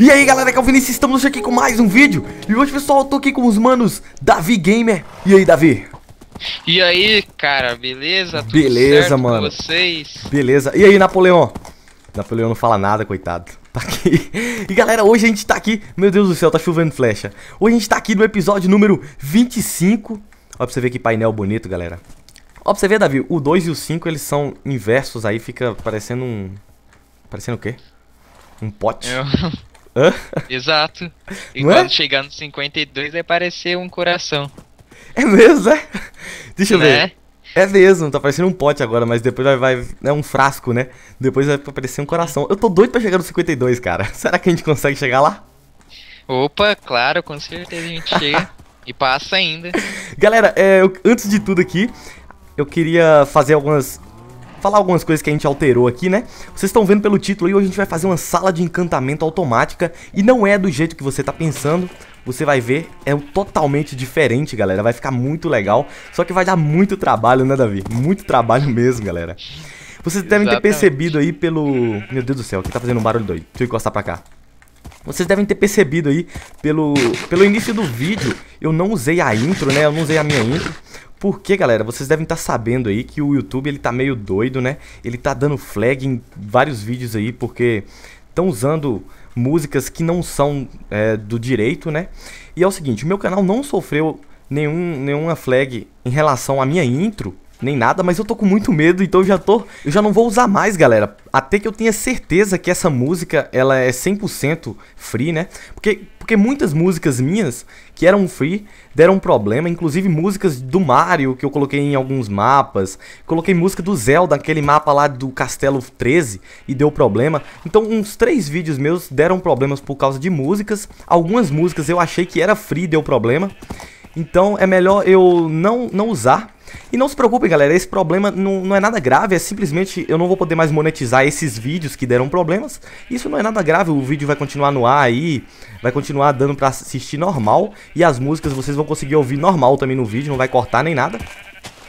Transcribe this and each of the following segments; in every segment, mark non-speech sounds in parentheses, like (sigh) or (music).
E aí galera, que é o Vinícius, estamos aqui com mais um vídeo E hoje pessoal, eu tô aqui com os manos Davi Gamer E aí Davi? E aí cara, beleza? Tudo beleza mano vocês? Beleza, e aí Napoleão? Napoleão não fala nada, coitado (laughs) Tá aqui E galera, hoje a gente tá aqui, meu Deus do céu, tá chovendo flecha Hoje a gente tá aqui no episódio número 25 Ó pra você ver que painel bonito galera Ó pra você ver Davi, o 2 e o 5 eles são inversos aí, fica parecendo um... Parecendo o quê? Um pote? É. Exato. E Não quando é? chegar no 52 vai aparecer um coração. É mesmo, é? Deixa eu né? ver. É mesmo, tá parecendo um pote agora, mas depois vai, vai. É um frasco, né? Depois vai aparecer um coração. Eu tô doido pra chegar no 52, cara. (laughs) Será que a gente consegue chegar lá? Opa, claro, com certeza a gente chega. (laughs) E passa ainda. Galera, é, eu, antes de tudo aqui, eu queria fazer algumas falar algumas coisas que a gente alterou aqui, né? Vocês estão vendo pelo título e hoje a gente vai fazer uma sala de encantamento automática e não é do jeito que você está pensando. Você vai ver, é totalmente diferente, galera. Vai ficar muito legal, só que vai dar muito trabalho, né, Davi? Muito trabalho (laughs) mesmo, galera. Vocês devem Exatamente. ter percebido aí pelo... Meu Deus do céu, aqui tá fazendo um barulho doido. Deixa eu encostar pra cá. Vocês devem ter percebido aí pelo, pelo início do vídeo, eu não usei a intro, né? Eu não usei a minha intro. Porque, galera, vocês devem estar tá sabendo aí que o YouTube ele tá meio doido, né? Ele tá dando flag em vários vídeos aí porque estão usando músicas que não são é, do direito, né? E é o seguinte, o meu canal não sofreu nenhum, nenhuma flag em relação à minha intro, nem nada, mas eu tô com muito medo, então eu já tô, eu já não vou usar mais, galera. Até que eu tenha certeza que essa música, ela é 100% free, né? Porque, porque muitas músicas minhas que eram free deram um problema, inclusive músicas do Mario que eu coloquei em alguns mapas, coloquei música do Zelda, aquele mapa lá do Castelo 13 e deu problema. Então uns três vídeos meus deram problemas por causa de músicas. Algumas músicas eu achei que era free, deu problema. Então é melhor eu não, não usar e não se preocupem, galera, esse problema não, não é nada grave, é simplesmente eu não vou poder mais monetizar esses vídeos que deram problemas. Isso não é nada grave, o vídeo vai continuar no ar aí, vai continuar dando pra assistir normal. E as músicas vocês vão conseguir ouvir normal também no vídeo, não vai cortar nem nada.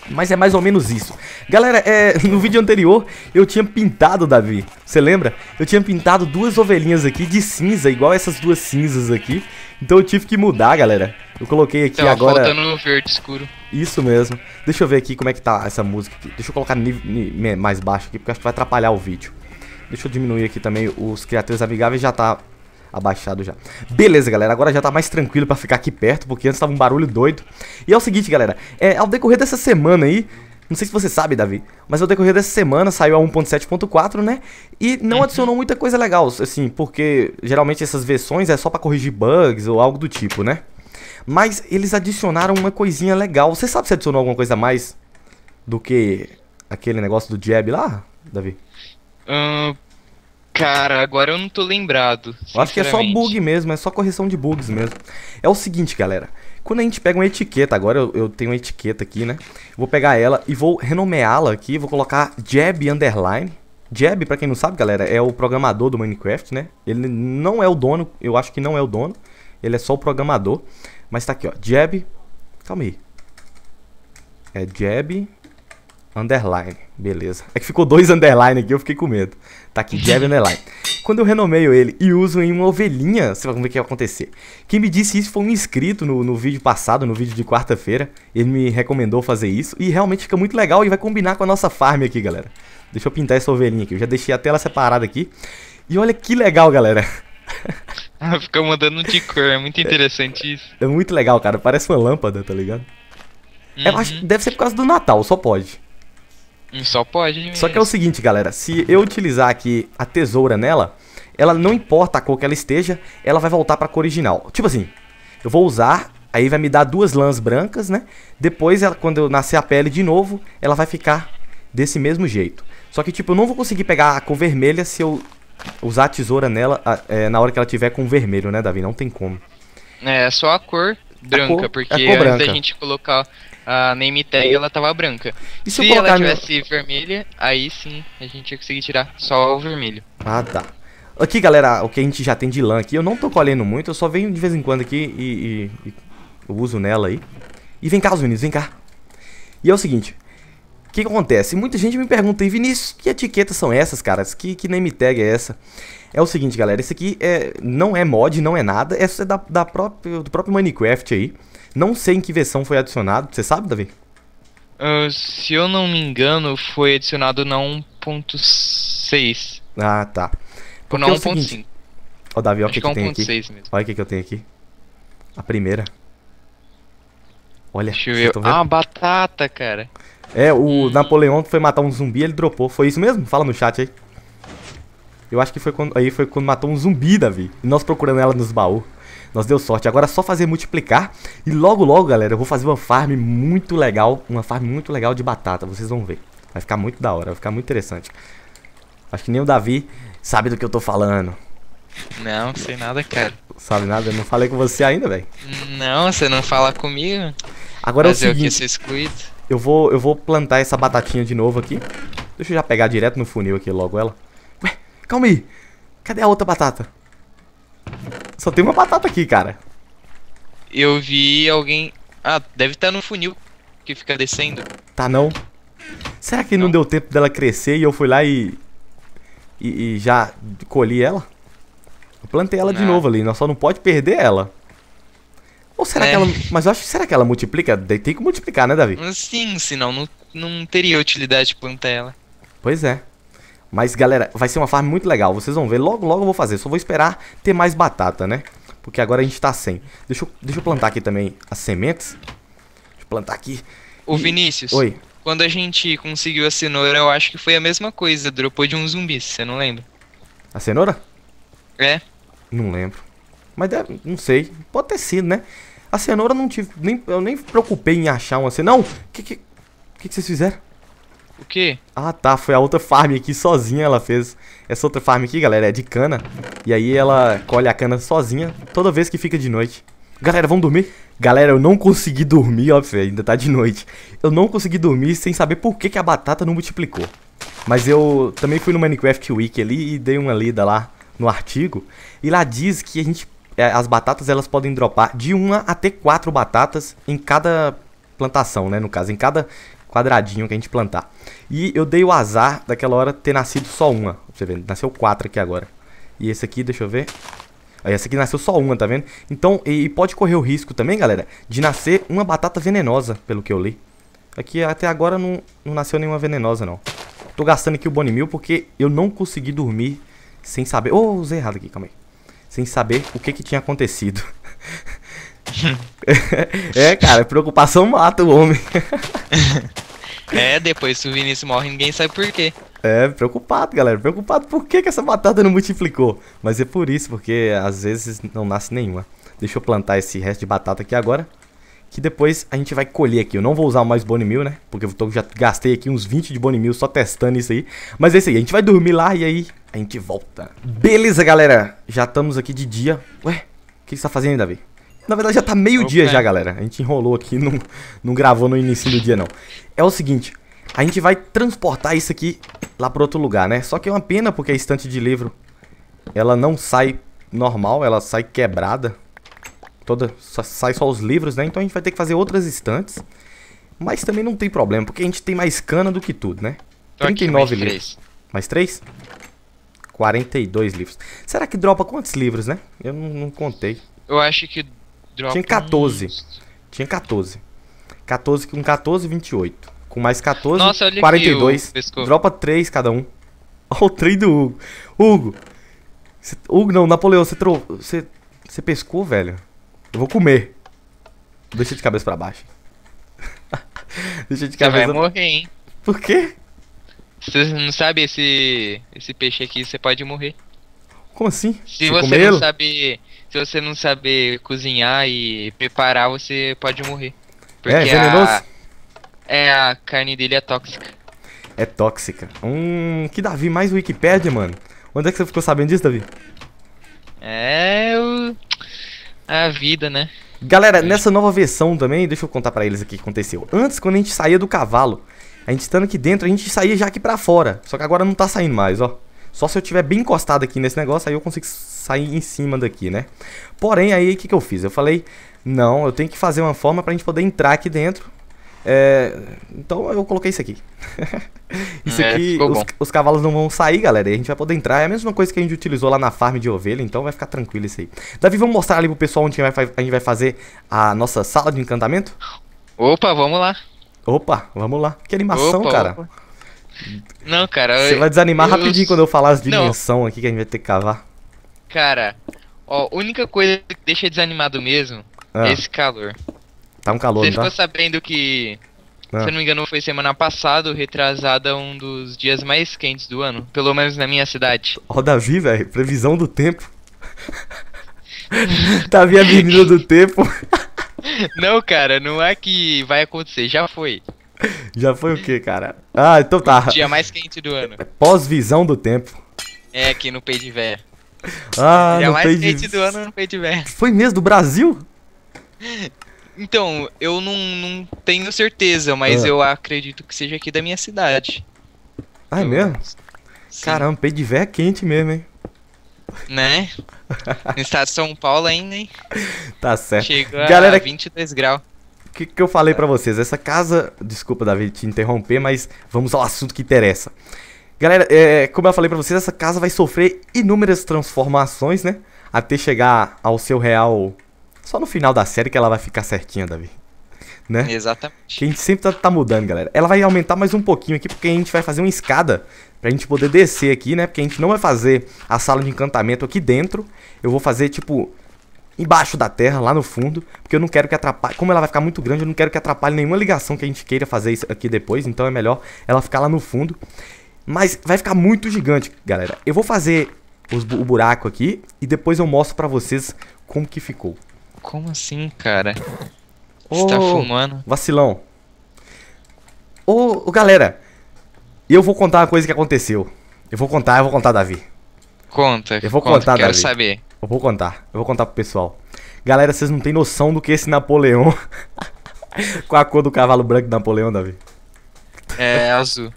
Mas é mais ou menos isso. Galera, é, (laughs) no vídeo anterior eu tinha pintado, Davi. Você lembra? Eu tinha pintado duas ovelhinhas aqui de cinza, igual essas duas cinzas aqui. Então eu tive que mudar, galera. Eu coloquei aqui Tava agora. faltando no verde escuro. Isso mesmo. Deixa eu ver aqui como é que tá essa música aqui. Deixa eu colocar mais baixo aqui, porque acho que vai atrapalhar o vídeo. Deixa eu diminuir aqui também os criaturas amigáveis, já tá abaixado já. Beleza, galera, agora já tá mais tranquilo pra ficar aqui perto, porque antes tava um barulho doido. E é o seguinte, galera, é, ao decorrer dessa semana aí, não sei se você sabe, Davi, mas ao decorrer dessa semana saiu a 1.7.4, né? E não uhum. adicionou muita coisa legal, assim, porque geralmente essas versões é só pra corrigir bugs ou algo do tipo, né? Mas eles adicionaram uma coisinha legal. Você sabe se adicionou alguma coisa a mais do que aquele negócio do jab lá, Davi? Uh, cara, agora eu não tô lembrado. Eu acho que é só bug mesmo, é só correção de bugs mesmo. É o seguinte, galera. Quando a gente pega uma etiqueta, agora eu, eu tenho uma etiqueta aqui, né? Vou pegar ela e vou renomeá-la aqui, vou colocar jab underline. Jab, pra quem não sabe, galera, é o programador do Minecraft, né? Ele não é o dono, eu acho que não é o dono. Ele é só o programador. Mas tá aqui, ó. Jab. Calma aí. É jab underline. Beleza. É que ficou dois underline aqui, eu fiquei com medo. Tá aqui, jab underline. Quando eu renomeio ele e uso em uma ovelhinha, você vai ver o que vai acontecer. Quem me disse isso foi um inscrito no, no vídeo passado, no vídeo de quarta-feira. Ele me recomendou fazer isso e realmente fica muito legal e vai combinar com a nossa farm aqui, galera. Deixa eu pintar essa ovelhinha aqui. Eu já deixei a tela separada aqui. E olha que legal, galera. (laughs) (laughs) Fica mandando de cor, é muito é. interessante isso. É muito legal, cara. Parece uma lâmpada, tá ligado? É, uhum. acho, deve ser por causa do Natal, só pode. Hum, só pode. Mesmo. Só que é o seguinte, galera. Se eu utilizar aqui a tesoura nela, ela não importa a cor que ela esteja, ela vai voltar pra cor original. Tipo assim, eu vou usar, aí vai me dar duas lãs brancas, né? Depois, ela, quando eu nascer a pele de novo, ela vai ficar desse mesmo jeito. Só que, tipo, eu não vou conseguir pegar a cor vermelha se eu usar a tesoura nela é, na hora que ela tiver com vermelho, né, Davi? Não tem como. É, é só a cor branca, a cor, porque a cor branca. antes da gente colocar a name tag, ela tava branca. E se, se ela tivesse meu... vermelha, aí sim a gente ia conseguir tirar só o vermelho. Ah, tá. Aqui, galera, o que a gente já tem de lã aqui, eu não tô colhendo muito, eu só venho de vez em quando aqui e, e, e eu uso nela aí. E vem cá, os meninos, vem cá. E é o seguinte, o que, que acontece? Muita gente me pergunta, e Vinícius, que etiquetas são essas, caras? Que, que name tag é essa? É o seguinte, galera, isso aqui é, não é mod, não é nada, essa é da, da própria, do próprio Minecraft aí. Não sei em que versão foi adicionado, você sabe, Davi? Uh, se eu não me engano, foi adicionado na 1.6. Ah, tá. Porque Ou é na 1.5. Ó, Davi, olha o que, que, é que tem aqui. Mesmo. Olha o que, que eu tenho aqui. A primeira. Olha, Deixa eu ver. Ah, batata, cara. É, o hum. Napoleão foi matar um zumbi, ele dropou. Foi isso mesmo? Fala no chat aí. Eu acho que foi quando, aí foi quando matou um zumbi, Davi. E nós procurando ela nos baús. Nós deu sorte. Agora é só fazer multiplicar. E logo, logo, galera, eu vou fazer uma farm muito legal. Uma farm muito legal de batata. Vocês vão ver. Vai ficar muito da hora. Vai ficar muito interessante. Acho que nem o Davi sabe do que eu tô falando. Não, sei nada, cara. Sabe nada? Eu não falei com você ainda, velho. Não, você não fala comigo. Agora Mas é o seguinte... eu eu vou, eu vou plantar essa batatinha de novo aqui. Deixa eu já pegar direto no funil aqui logo ela. Ué, calma aí. Cadê a outra batata? Só tem uma batata aqui, cara. Eu vi alguém... Ah, deve estar tá no funil que fica descendo. Tá não? Será que não, não deu tempo dela crescer e eu fui lá e... E, e já colhi ela? Eu plantei ela não. de novo ali, nós só não pode perder ela. Ou será é. que ela. Mas eu acho que será que ela multiplica? Tem que multiplicar, né, Davi? Sim, senão não, não teria utilidade plantar ela. Pois é. Mas galera, vai ser uma farm muito legal. Vocês vão ver. Logo, logo eu vou fazer. Só vou esperar ter mais batata, né? Porque agora a gente tá sem. Deixa eu, deixa eu plantar aqui também as sementes. Deixa eu plantar aqui. O e... Vinícius. Oi. Quando a gente conseguiu a cenoura, eu acho que foi a mesma coisa. Dropou de um zumbi, você não lembra? A cenoura? É. Não lembro. Mas deve, não sei. Pode ter sido, né? A cenoura não tive. Nem, eu nem preocupei em achar uma cenoura. Não! O que, que, que, que vocês fizeram? O quê? Ah, tá. Foi a outra farm aqui sozinha ela fez. Essa outra farm aqui, galera, é de cana. E aí ela colhe a cana sozinha toda vez que fica de noite. Galera, vamos dormir? Galera, eu não consegui dormir, óbvio, ainda tá de noite. Eu não consegui dormir sem saber por que, que a batata não multiplicou. Mas eu também fui no Minecraft Wiki ali e dei uma lida lá no artigo. E lá diz que a gente é, as batatas elas podem dropar de uma até quatro batatas em cada plantação, né? No caso, em cada quadradinho que a gente plantar. E eu dei o azar daquela hora ter nascido só uma. Você vê, nasceu quatro aqui agora. E esse aqui, deixa eu ver. Essa aqui nasceu só uma, tá vendo? Então, e, pode correr o risco também, galera, de nascer uma batata venenosa, pelo que eu li. Aqui é até agora não, não nasceu nenhuma venenosa, não. Tô gastando aqui o Bonimil porque eu não consegui dormir sem saber... oh, usei errado aqui, calma aí sem saber o que, que tinha acontecido. (laughs) é, cara, preocupação mata o homem. (laughs) é, depois que o Vinícius morre, ninguém sabe por quê. É, preocupado, galera. Preocupado por que, que essa batata não multiplicou. Mas é por isso, porque às vezes não nasce nenhuma. Deixa eu plantar esse resto de batata aqui agora. Que depois a gente vai colher aqui. Eu não vou usar mais Bone Meal, né? Porque eu tô, já gastei aqui uns 20 de Bone Meal só testando isso aí. Mas é isso aí. A gente vai dormir lá e aí a gente volta. Beleza, galera. Já estamos aqui de dia. Ué, o que você tá fazendo, Davi? Na verdade, já tá meio-dia okay. É. já, galera. A gente enrolou aqui, não, não gravou no início do dia, não. É o seguinte, a gente vai transportar isso aqui lá para outro lugar, né? Só que é uma pena porque a estante de livro, ela não sai normal, ela sai quebrada. Toda, só, sai só os livros, né? Então a gente vai ter que fazer outras estantes. Mas também não tem problema, porque a gente tem mais cana do que tudo, né? Tô 39 livros. Mais 3? 42 livros. Será que dropa quantos livros, né? Eu não, não contei. Eu acho que dropa. Tinha 14. Uns... Tinha 14. 14 com 14, 28. Com mais 14, Nossa, eu 42. O... Dropa 3 cada um. (laughs) Olha o trem do Hugo. Hugo! Cê... Hugo, não, Napoleão, você tro... Cê... Cê pescou, velho? Eu vou comer. Deixa de cabeça pra baixo. (laughs) Deixa de cabeça. Você vai morrer, hein? Por quê? Se você não sabe esse esse peixe aqui, você pode morrer. Como assim? Se, você não sabe, se você não saber cozinhar e preparar, você pode morrer. Porque é venenoso. A, é a carne dele é tóxica. É tóxica. Hum, que Davi mais Wikipedia, mano. Onde é que você ficou sabendo disso, Davi? É o... a vida, né? Galera, é. nessa nova versão também, deixa eu contar para eles aqui o que aconteceu. Antes, quando a gente saía do cavalo, a gente estando aqui dentro, a gente saía já aqui pra fora. Só que agora não tá saindo mais, ó. Só se eu tiver bem encostado aqui nesse negócio, aí eu consigo sair em cima daqui, né? Porém, aí o que, que eu fiz? Eu falei, não, eu tenho que fazer uma forma pra gente poder entrar aqui dentro. É, então eu coloquei isso aqui. (laughs) isso é, aqui, os, os, cavalos não vão sair, galera. E a gente vai poder entrar. É a mesma coisa que a gente utilizou lá na farm de ovelha, então vai ficar tranquilo isso aí. Davi, vamos mostrar ali pro pessoal onde a gente vai, a gente vai fazer a nossa sala de encantamento? Opa, vamos lá. Opa, vamos lá. Que animação, opa, cara. Opa. Não, cara. Você vai desanimar eu, rapidinho eu... quando eu falar as dimensões aqui que a gente vai ter que cavar. Cara, ó, única coisa que deixa desanimado mesmo é ah. é esse calor. Tá um calor, Você tá? ficou sabendo que, ah. se eu ah. não me engano, foi semana passada, retrasada, é um dos dias mais quentes do ano. Pelo menos na minha cidade. Ó, Davi, velho, é previsão do tempo. Davi, (laughs) tá a menina do tempo. (laughs) Não, cara, não é que vai acontecer, já foi. Já foi o que, cara? Ah, então tá. O dia mais quente do ano. É pós-visão do tempo. É, aqui no de Vé. Ah, dia no mais quente do ano no de Vé. Foi mesmo do Brasil? Então, eu não, não tenho certeza, mas ah. eu acredito que seja aqui da minha cidade. Ah, é mesmo? Sim. Caramba, de Vé é quente mesmo, hein? Né? No estado de São Paulo ainda, hein? Tá certo. Chegou Galera, a 22 graus. O que, que eu falei para vocês? Essa casa. Desculpa, David, te interromper, mas vamos ao assunto que interessa. Galera, é, como eu falei para vocês, essa casa vai sofrer inúmeras transformações, né? Até chegar ao seu real. Só no final da série que ela vai ficar certinha, Davi. Né? Exatamente. Que a gente sempre tá, tá mudando, galera. Ela vai aumentar mais um pouquinho aqui, porque a gente vai fazer uma escada Pra gente poder descer aqui, né? Porque a gente não vai fazer a sala de encantamento aqui dentro. Eu vou fazer, tipo, embaixo da terra, lá no fundo, porque eu não quero que atrapalhe, como ela vai ficar muito grande, eu não quero que atrapalhe nenhuma ligação que a gente queira fazer isso aqui depois, então é melhor ela ficar lá no fundo. Mas vai ficar muito gigante, galera. Eu vou fazer os, o buraco aqui e depois eu mostro pra vocês como que ficou. Como assim, cara? Você oh, tá fumando? Vacilão. Ô, oh, galera, e eu vou contar uma coisa que aconteceu. Eu vou contar, eu vou contar, Davi. Conta. Eu vou conta, contar, quero Davi. saber. Eu vou contar. Eu vou contar pro pessoal. Galera, vocês não têm noção do que é esse Napoleão. Qual (laughs) a cor do cavalo branco do Napoleão, Davi? É azul.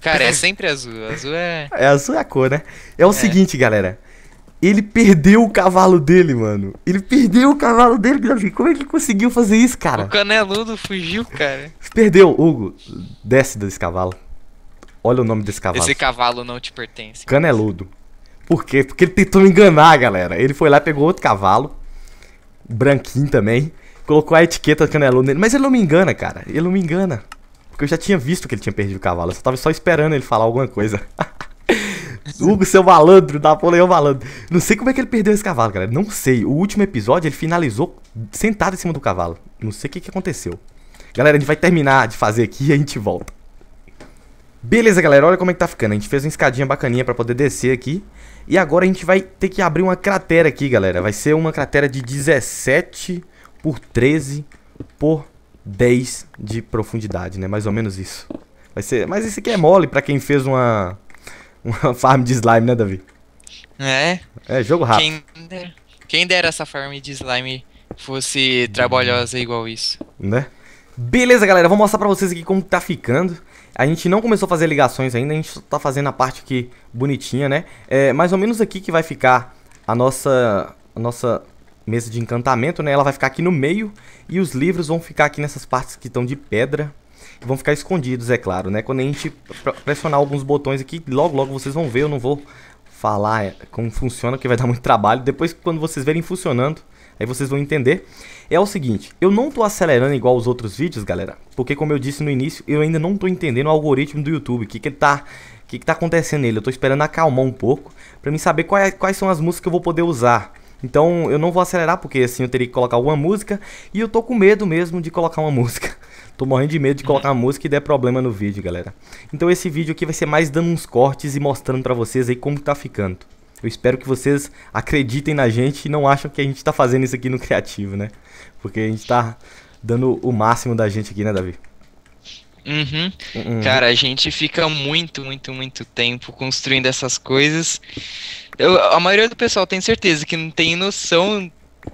Cara, é sempre azul. Azul é. É azul é a cor, né? É o é. seguinte, galera. Ele perdeu o cavalo dele, mano. Ele perdeu o cavalo dele, Davi. Como é que ele conseguiu fazer isso, cara? O caneludo fugiu, cara. Perdeu, Hugo. Desce desse cavalo. Olha o nome desse cavalo. Esse cavalo não te pertence. Caneludo. Por quê? Porque ele tentou me enganar, galera. Ele foi lá, pegou outro cavalo, branquinho também, colocou a etiqueta caneludo nele. Mas ele não me engana, cara. Ele não me engana. Porque eu já tinha visto que ele tinha perdido o cavalo. Eu só tava só esperando ele falar alguma coisa. (laughs) Hugo, seu malandro, Napoleão malandro. Não sei como é que ele perdeu esse cavalo, galera. Não sei. O último episódio ele finalizou sentado em cima do cavalo. Não sei o que, que aconteceu. Galera, a gente vai terminar de fazer aqui e a gente volta. Beleza, galera, olha como é que tá ficando. A gente fez uma escadinha bacaninha pra poder descer aqui. E agora a gente vai ter que abrir uma cratera aqui, galera. Vai ser uma cratera de 17 por 13 por 10 de profundidade, né? Mais ou menos isso. Vai ser... Mas esse aqui é mole pra quem fez uma... (laughs) Uma farm de slime, né, Davi? É. É, jogo rápido. Quem dera, quem dera essa farm de slime fosse trabalhosa igual isso. Né? Beleza, galera, vou mostrar pra vocês aqui como tá ficando. A gente não começou a fazer ligações ainda, a gente só tá fazendo a parte aqui bonitinha, né? É mais ou menos aqui que vai ficar a nossa, a nossa mesa de encantamento, né? Ela vai ficar aqui no meio e os livros vão ficar aqui nessas partes que estão de pedra. Vão ficar escondidos, é claro, né? Quando a gente pressionar alguns botões aqui, logo, logo vocês vão ver. Eu não vou falar é, como funciona, porque vai dar muito trabalho. Depois, quando vocês verem funcionando, aí vocês vão entender é o seguinte, eu não tô acelerando igual os outros vídeos, galera, porque como eu disse no início, eu ainda não tô entendendo o algoritmo do YouTube, o que que ele tá... O que, que tá acontecendo nele? Eu tô esperando acalmar um pouco para mim saber quais, quais são as músicas que eu vou poder usar. Então eu não vou acelerar porque assim eu teria que colocar uma música e eu tô com medo mesmo de colocar uma (laughs) música. Tô morrendo de medo de colocar uma música e der problema no vídeo, galera. Então esse vídeo aqui vai ser mais dando uns cortes e mostrando pra vocês aí como tá ficando. Eu espero que vocês acreditem na gente e não acham que a gente tá fazendo isso aqui no criativo, né? Porque a gente tá dando o máximo da gente aqui, né, Davi? Uhum. uhum. Cara, a gente fica muito, muito, muito tempo construindo essas coisas. Eu, a maioria do pessoal tem certeza que não tem noção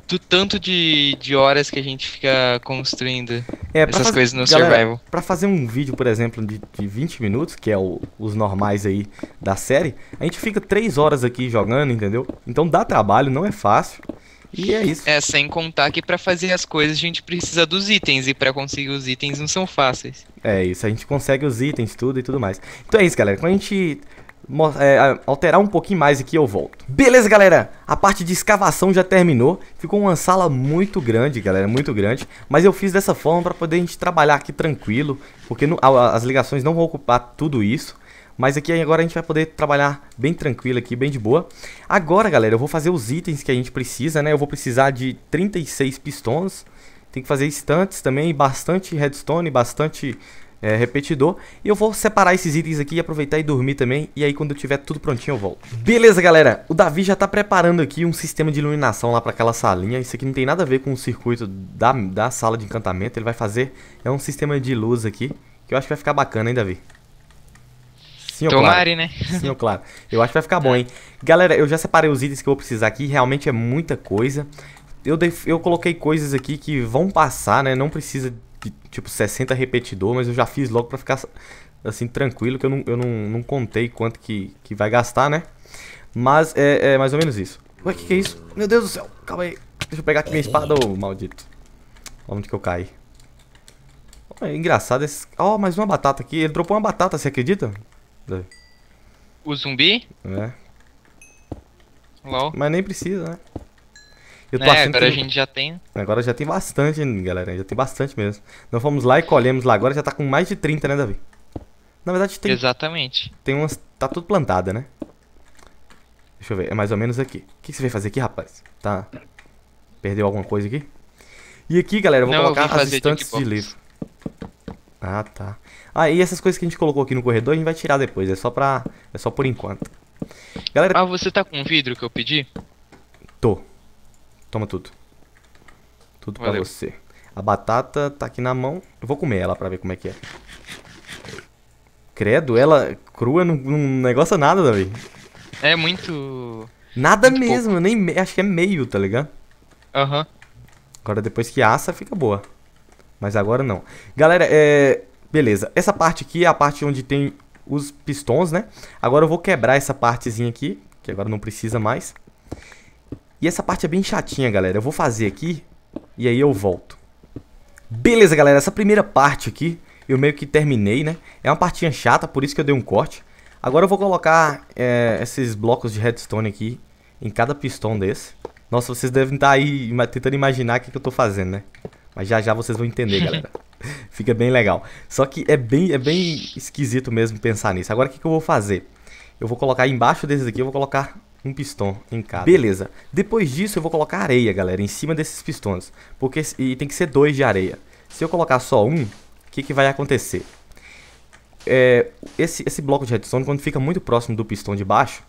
do tanto de, de horas que a gente fica construindo é, essas fazer, coisas no galera, survival. Pra fazer um vídeo, por exemplo, de, de 20 minutos, que é o, os normais aí da série, a gente fica 3 horas aqui jogando, entendeu? Então dá trabalho, não é fácil. E é isso. É, sem contar que para fazer as coisas a gente precisa dos itens, e para conseguir os itens não são fáceis. É isso, a gente consegue os itens, tudo e tudo mais. Então é isso, galera. Quando a gente é, alterar um pouquinho mais e eu volto. Beleza, galera? A parte de escavação já terminou. Ficou uma sala muito grande, galera, muito grande. Mas eu fiz dessa forma para poder a gente trabalhar aqui tranquilo, porque as ligações não vão ocupar tudo isso. Mas aqui agora a gente vai poder trabalhar bem tranquilo aqui, bem de boa. Agora, galera, eu vou fazer os itens que a gente precisa, né? Eu vou precisar de 36 pistons. Tem que fazer estantes também, bastante redstone, bastante é, repetidor. E eu vou separar esses itens aqui, aproveitar e dormir também. E aí quando eu tiver tudo prontinho eu volto. Beleza, galera. O Davi já tá preparando aqui um sistema de iluminação lá pra aquela salinha. Isso aqui não tem nada a ver com o circuito da, da sala de encantamento. Ele vai fazer... É um sistema de luz aqui. Que eu acho que vai ficar bacana, hein, Davi? Sim, Tomare, claro. né? Sim, (laughs) claro. Eu acho que vai ficar bom, hein? Galera, eu já separei os itens que eu vou precisar aqui. Realmente é muita coisa. Eu, def... eu coloquei coisas aqui que vão passar, né? Não precisa tipo 60 repetidor, mas eu já fiz logo para ficar assim tranquilo que eu não, eu não, não contei quanto que, que vai gastar, né? Mas é, é mais ou menos isso. Ué, que que é isso? Meu Deus do céu, calma aí. Deixa eu pegar aqui minha espada, ô maldito. Onde que eu caí? É engraçado esse... Ó, oh, mais uma batata aqui. Ele dropou uma batata, você acredita? O zumbi? É. LOL. Mas nem precisa, né? Eu tô é, achando agora que... a gente já tem. Agora já tem bastante, galera. Já tem bastante mesmo. Nós fomos lá e colhemos lá. Agora já tá com mais de 30, né, Davi? Na verdade tem. Exatamente. Tem umas. Tá tudo plantada, né? Deixa eu ver. É mais ou menos aqui. O que você veio fazer aqui, rapaz? Tá. Perdeu alguma coisa aqui? E aqui, galera, eu vou Não, colocar eu as estantes de livro. Ah, tá. Ah, e essas coisas que a gente colocou aqui no corredor, a gente vai tirar depois. É só pra... É só por enquanto. Galera... Ah, você tá com o vidro que eu pedi? Tô. Toma tudo. Tudo Valeu. pra você. A batata tá aqui na mão. Eu vou comer ela pra ver como é que é. Credo, ela crua não, não negócio nada, Davi. É muito. Nada muito mesmo, nem me... acho que é meio, tá ligado? Aham. Uhum. Agora depois que assa, fica boa. Mas agora não. Galera, é. Beleza. Essa parte aqui é a parte onde tem os pistons, né? Agora eu vou quebrar essa partezinha aqui, que agora não precisa mais. E essa parte é bem chatinha, galera. Eu vou fazer aqui e aí eu volto. Beleza, galera. Essa primeira parte aqui eu meio que terminei, né? É uma partinha chata, por isso que eu dei um corte. Agora eu vou colocar é, esses blocos de redstone aqui em cada pistão desse. Nossa, vocês devem estar tá aí tentando imaginar o que, que eu estou fazendo, né? Mas já já vocês vão entender, (laughs) galera. Fica bem legal. Só que é bem, é bem esquisito mesmo pensar nisso. Agora o que, que eu vou fazer? Eu vou colocar embaixo desses aqui, eu vou colocar um pistão em cada. Beleza. Depois disso eu vou colocar areia, galera, em cima desses pistões. Porque e tem que ser dois de areia. Se eu colocar só um, o que, que vai acontecer? É, esse, esse bloco de redstone, quando fica muito próximo do pistão de baixo,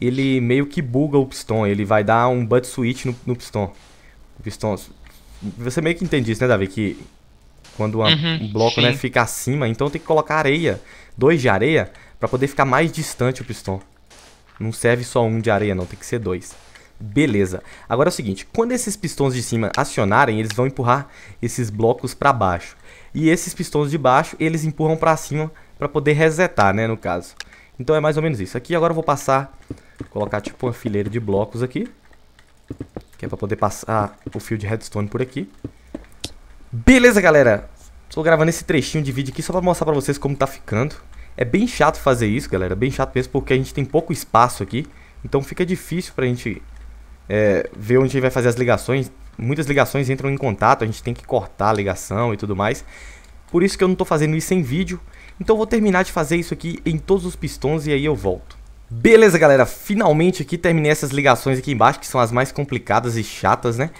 ele meio que buga o pistão. Ele vai dar um butt switch no, no pistão. O pistão... Você meio que entende isso, né, Davi? Que quando uhum, um bloco né, fica acima, então tem que colocar areia, dois de areia, para poder ficar mais distante o pistão. Não serve só um de areia não, tem que ser dois. Beleza. Agora é o seguinte, quando esses pistões de cima acionarem, eles vão empurrar esses blocos para baixo. E esses pistões de baixo, eles empurram para cima para poder resetar, né, no caso. Então é mais ou menos isso. Aqui agora eu vou passar, colocar tipo uma fileira de blocos aqui. Que é para poder passar o fio de redstone por aqui. Beleza, galera? Estou gravando esse trechinho de vídeo aqui só para mostrar para vocês como tá ficando. É bem chato fazer isso, galera. É bem chato mesmo porque a gente tem pouco espaço aqui. Então fica difícil pra gente é, ver onde a gente vai fazer as ligações. Muitas ligações entram em contato, a gente tem que cortar a ligação e tudo mais. Por isso que eu não estou fazendo isso em vídeo. Então vou terminar de fazer isso aqui em todos os pistões e aí eu volto. Beleza, galera. Finalmente aqui terminei essas ligações aqui embaixo, que são as mais complicadas e chatas, né?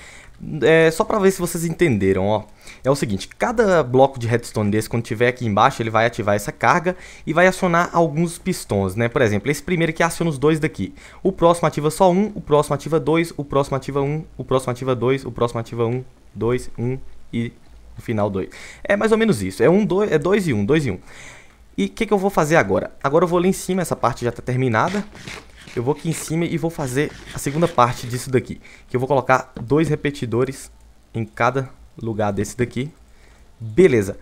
É, só para ver se vocês entenderam, ó. É o seguinte, cada bloco de redstone desse, quando tiver aqui embaixo, ele vai ativar essa carga e vai acionar alguns pistões, né? Por exemplo, esse primeiro aqui aciona os dois daqui. O próximo ativa só um, o próximo ativa dois, o próximo ativa um, o próximo ativa dois, o próximo ativa um, dois, um e no final dois. É mais ou menos isso, é um, dois, é dois e um, dois e um. E o que, que eu vou fazer agora? Agora eu vou lá em cima, essa parte já está terminada eu vou aqui em cima e vou fazer a segunda parte disso daqui. Que eu vou colocar dois repetidores em cada lugar desse daqui. Beleza.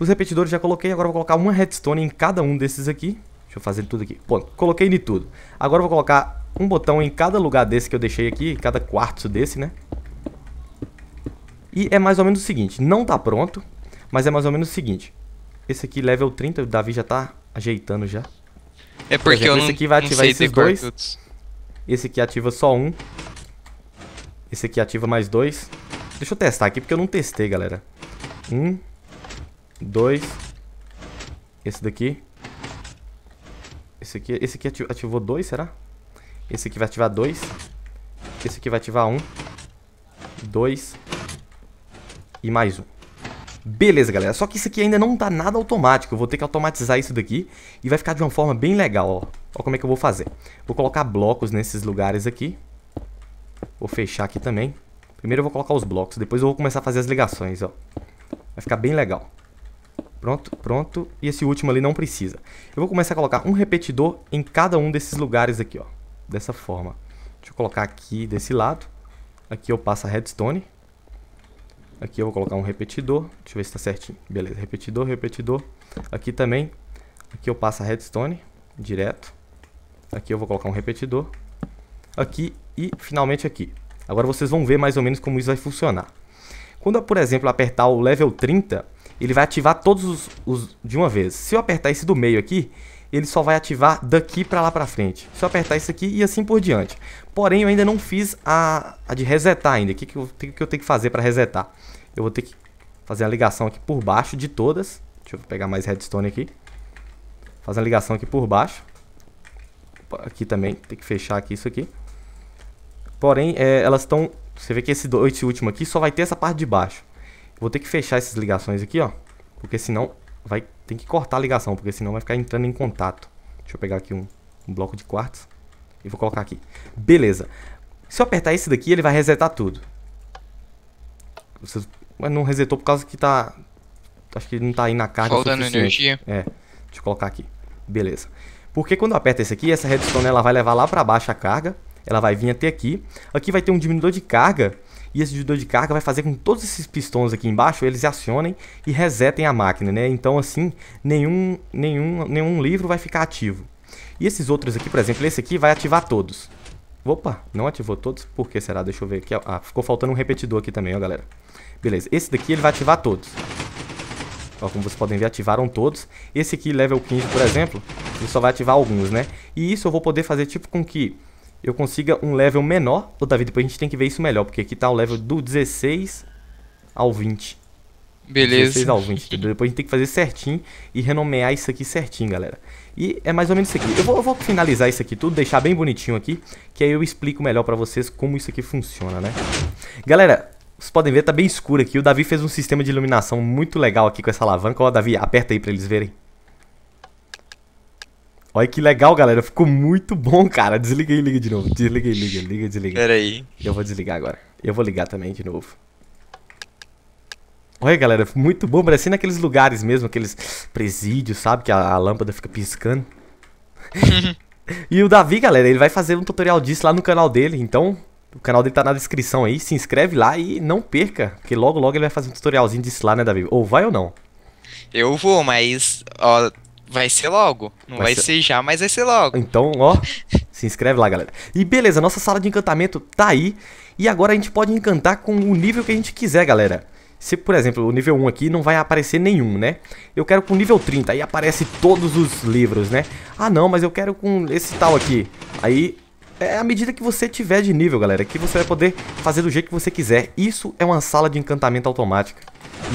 Os repetidores já coloquei, agora vou colocar uma redstone em cada um desses aqui. Deixa eu fazer tudo aqui. Bom, coloquei em tudo. Agora vou colocar um botão em cada lugar desse que eu deixei aqui, em cada quarto desse, né? E é mais ou menos o seguinte, não tá pronto, mas é mais ou menos o seguinte. Esse aqui level 30, o Davi já tá ajeitando já. É porque Por exemplo, eu não, esse aqui vai ativar esses dois. Esse aqui ativa só um. Esse aqui ativa mais dois. Deixa eu testar aqui, porque eu não testei, galera. Um. Dois. Esse daqui. Esse aqui, esse aqui ativou dois, será? Esse aqui vai ativar dois. Esse aqui vai ativar um. Dois. E mais um. Beleza, galera. Só que isso aqui ainda não tá nada automático. Eu vou ter que automatizar isso daqui e vai ficar de uma forma bem legal, ó. Ó como é que eu vou fazer. Vou colocar blocos nesses lugares aqui. Vou fechar aqui também. Primeiro eu vou colocar os blocos, depois eu vou começar a fazer as ligações, ó. Vai ficar bem legal. Pronto, pronto. E esse último ali não precisa. Eu vou começar a colocar um repetidor em cada um desses lugares aqui, ó. Dessa forma. Deixa eu colocar aqui desse lado. Aqui eu passo a redstone. Aqui eu vou colocar um repetidor. Deixa eu ver se está certinho. Beleza, repetidor, repetidor. Aqui também. Aqui eu passo a redstone direto. Aqui eu vou colocar um repetidor. Aqui e finalmente aqui. Agora vocês vão ver mais ou menos como isso vai funcionar. Quando, eu, por exemplo, apertar o level 30, ele vai ativar todos os, os de uma vez. Se eu apertar esse do meio aqui, ele só vai ativar daqui para lá para frente. Se eu apertar isso aqui e assim por diante. Porém, eu ainda não fiz a, a de resetar ainda. O que, que, eu, que eu tenho que fazer para resetar? Eu vou ter que fazer a ligação aqui por baixo de todas. Deixa eu pegar mais redstone aqui. Fazer a ligação aqui por baixo. Aqui também, tem que fechar aqui isso aqui. Porém, é, elas estão... Você vê que esse, do, esse último aqui só vai ter essa parte de baixo. Vou ter que fechar essas ligações aqui, ó. Porque senão vai tem que cortar a ligação, porque senão vai ficar entrando em contato. Deixa eu pegar aqui um, um bloco de quartos e vou colocar aqui. Beleza. Se eu apertar esse daqui, ele vai resetar tudo. Você... Mas não resetou por causa que tá... Acho que não tá aí na carga Faltando energia. É. Deixa eu colocar aqui. Beleza. Porque quando eu aperto esse aqui, essa né ela vai levar lá pra baixo a carga. Ela vai vir até aqui. Aqui vai ter um diminuidor de carga e esse divisor de carga vai fazer com que todos esses pistões aqui embaixo eles acionem e resetem a máquina, né? Então assim, nenhum, nenhum, nenhum livro vai ficar ativo. E esses outros aqui, por exemplo, esse aqui vai ativar todos. Opa, não ativou todos? Por que será? Deixa eu ver aqui. Ah, ficou faltando um repetidor aqui também, ó, galera. Beleza, esse daqui ele vai ativar todos. Ó, como vocês podem ver, ativaram todos. Esse aqui, level 15, por exemplo, ele só vai ativar alguns, né? E isso eu vou poder fazer tipo com que eu consiga um level menor. Ô, Davi, depois a gente tem que ver isso melhor, porque aqui tá o level do 16 ao 20. Beleza. 16 ao 20, entendeu? Depois a gente tem que fazer certinho e renomear isso aqui certinho, galera. E é mais ou menos isso aqui. Eu vou, eu vou finalizar isso aqui tudo, deixar bem bonitinho aqui, que aí eu explico melhor pra vocês como isso aqui funciona, né? Galera, vocês podem ver, tá bem escuro aqui. O Davi fez um sistema de iluminação muito legal aqui com essa alavanca. Ó, Davi, aperta aí pra eles verem. Olha que legal, galera. Ficou muito bom, cara. Desliguei e liga de novo. Desliguei, liga, liga, desliga. Pera aí. Eu vou desligar agora. Eu vou ligar também de novo. Olha, galera, muito bom. Parecendo aqueles lugares mesmo, aqueles presídios, sabe? Que a, a lâmpada fica piscando. (laughs) e o Davi, galera, ele vai fazer um tutorial disso lá no canal dele. Então, o canal dele tá na descrição aí. Se inscreve lá e não perca. Porque logo, logo ele vai fazer um tutorialzinho disso lá, né, Davi? Ou vai ou não? Eu vou, mas... Ó, Vai ser logo. Não vai, vai ser... ser... já, mas vai ser logo. Então, ó, se inscreve lá, galera. E beleza, nossa sala de encantamento tá aí. E agora a gente pode encantar com o nível que a gente quiser, galera. Se, por exemplo, o nível 1 aqui não vai aparecer nenhum, né? Eu quero com nível 30, aí aparece todos os livros, né? Ah, não, mas eu quero com esse tal aqui. Aí é à medida que você tiver de nível, galera, que você vai poder fazer do jeito que você quiser. Isso é uma sala de encantamento automática.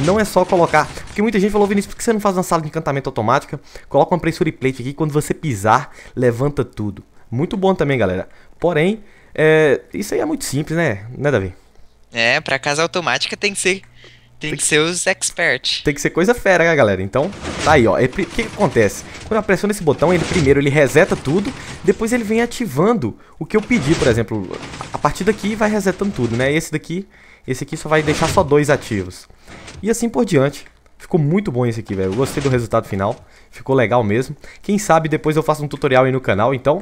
Não é só colocar... Porque muita gente falou, Vinícius, por que você não faz uma sala de encantamento automática? Coloca uma pressure plate aqui, quando você pisar, levanta tudo. Muito bom também, galera. Porém, é... isso aí é muito simples, né? Né, Davi? É, pra casa automática tem que ser... Tem, que ser os expert. Tem que ser coisa fera, né, galera? Então, tá aí, ó. É, o que, que acontece? Quando eu pressiono esse botão, ele primeiro ele reseta tudo, depois ele vem ativando o que eu pedi, por exemplo. A partir daqui vai resetando tudo, né? Esse daqui, esse aqui só vai deixar só dois ativos. E assim por diante. Ficou muito bom esse aqui, velho. Eu gostei do resultado final. Ficou legal mesmo. Quem sabe depois eu faço um tutorial aí no canal, então...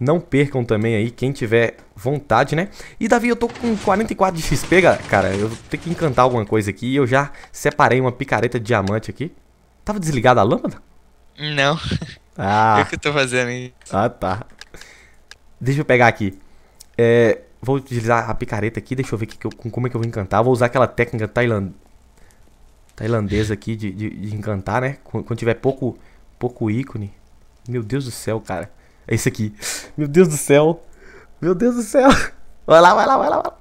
Não percam também aí, quem tiver vontade, né? E, Davi, eu tô com 44 de XP, cara. Eu tenho que encantar alguma coisa aqui. E eu já separei uma picareta de diamante aqui. Tava desligada a lâmpada? Não. Ah. (laughs) Eu que tô fazendo aí? Ah, tá. Deixa eu pegar aqui. É, vou utilizar a picareta aqui. Deixa eu ver que eu, como é que eu vou encantar. Vou usar aquela técnica tailand tailandesa aqui de, de, de encantar, né? Quando tiver pouco, pouco ícone. Meu Deus do céu, cara. É isso aqui. Meu Deus do céu. Meu Deus do céu. (laughs) Vai lá, vai lá, vai lá, vai lá.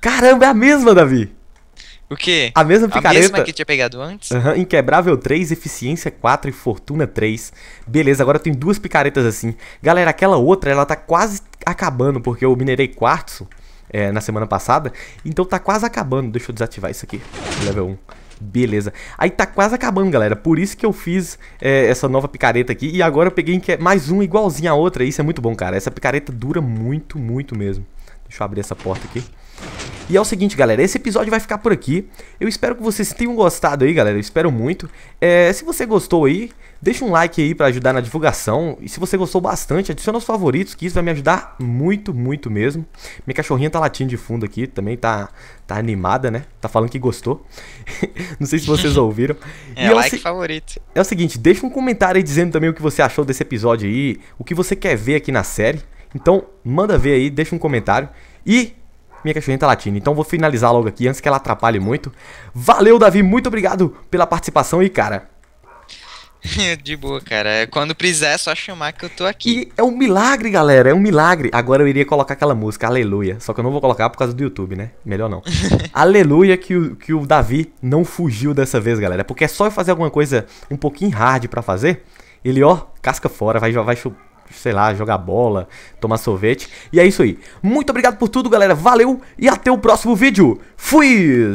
Caramba, é a mesma, Davi. O quê? A mesma picareta. A mesma que tinha pegado antes? Uhum, Inquebrável 3, Eficiência 4 e Fortuna 3. Beleza, agora tem tenho duas picaretas assim. Galera, aquela outra, ela tá quase acabando, porque eu minerei quartzo é, na semana passada. Então tá quase acabando. Deixa eu desativar isso aqui. Level 1. Beleza. Aí tá quase acabando, galera. Por isso que eu fiz é, essa nova picareta aqui. E agora eu peguei é mais um igualzinho a outra. Isso é muito bom, cara. Essa picareta dura muito, muito mesmo. Deixa eu abrir essa porta aqui. E é o seguinte, galera, esse episódio vai ficar por aqui. Eu espero que vocês tenham gostado aí, galera. Eu espero muito. É, se você gostou aí, deixa um like aí para ajudar na divulgação. E se você gostou bastante, adiciona os favoritos, que isso vai me ajudar muito, muito mesmo. Minha cachorrinha tá latindo de fundo aqui, também tá, tá animada, né? Tá falando que gostou. (laughs) Não sei se vocês (laughs) ouviram. é, e é like favorito. É o seguinte, deixa um comentário aí dizendo também o que você achou desse episódio aí, o que você quer ver aqui na série. Então, manda ver aí, deixa um comentário. E minha cachorrinha tá latindo. Então vou finalizar logo aqui, antes que ela atrapalhe muito. Valeu, Davi, muito obrigado pela participação e, cara, (laughs) de boa, cara. Quando precisar, é só chamar que eu tô aqui. E é um milagre, galera. É um milagre. Agora eu iria colocar aquela música, Aleluia. Só que eu não vou colocar por causa do YouTube, né? Melhor não. (laughs) Aleluia que o, que o Davi não fugiu dessa vez, galera. É porque é só eu fazer alguma coisa um pouquinho hard para fazer. Ele, ó, casca fora, vai, vai, sei lá, jogar bola, tomar sorvete. E é isso aí. Muito obrigado por tudo, galera. Valeu e até o próximo vídeo. Fui!